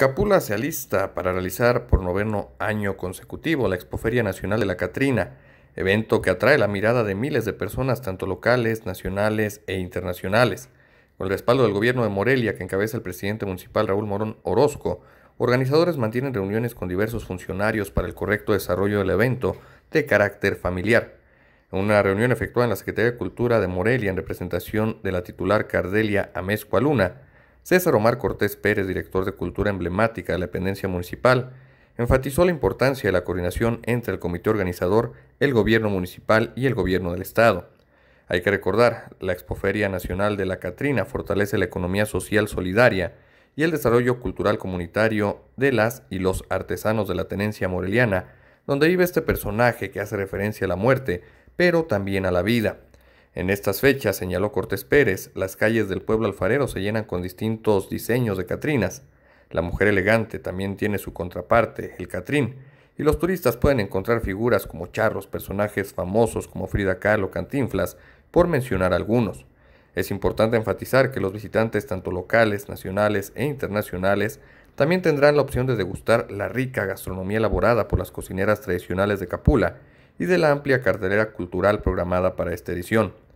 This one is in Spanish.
Capula se alista para realizar por noveno año consecutivo la Expoferia Nacional de la Catrina, evento que atrae la mirada de miles de personas, tanto locales, nacionales e internacionales. Con el respaldo del gobierno de Morelia, que encabeza el presidente municipal Raúl Morón Orozco, organizadores mantienen reuniones con diversos funcionarios para el correcto desarrollo del evento de carácter familiar. En una reunión efectuada en la Secretaría de Cultura de Morelia en representación de la titular Cardelia Amescualuna. Luna, César Omar Cortés Pérez, director de Cultura Emblemática de la Dependencia Municipal, enfatizó la importancia de la coordinación entre el comité organizador, el gobierno municipal y el gobierno del Estado. Hay que recordar, la Expoferia Nacional de la Catrina fortalece la economía social solidaria y el desarrollo cultural comunitario de las y los artesanos de la tenencia moreliana, donde vive este personaje que hace referencia a la muerte, pero también a la vida. En estas fechas, señaló Cortés Pérez, las calles del pueblo alfarero se llenan con distintos diseños de Catrinas. La mujer elegante también tiene su contraparte, el Catrín, y los turistas pueden encontrar figuras como charros, personajes famosos como Frida Kahlo, Cantinflas, por mencionar algunos. Es importante enfatizar que los visitantes, tanto locales, nacionales e internacionales, también tendrán la opción de degustar la rica gastronomía elaborada por las cocineras tradicionales de Capula y de la amplia cartelera cultural programada para esta edición.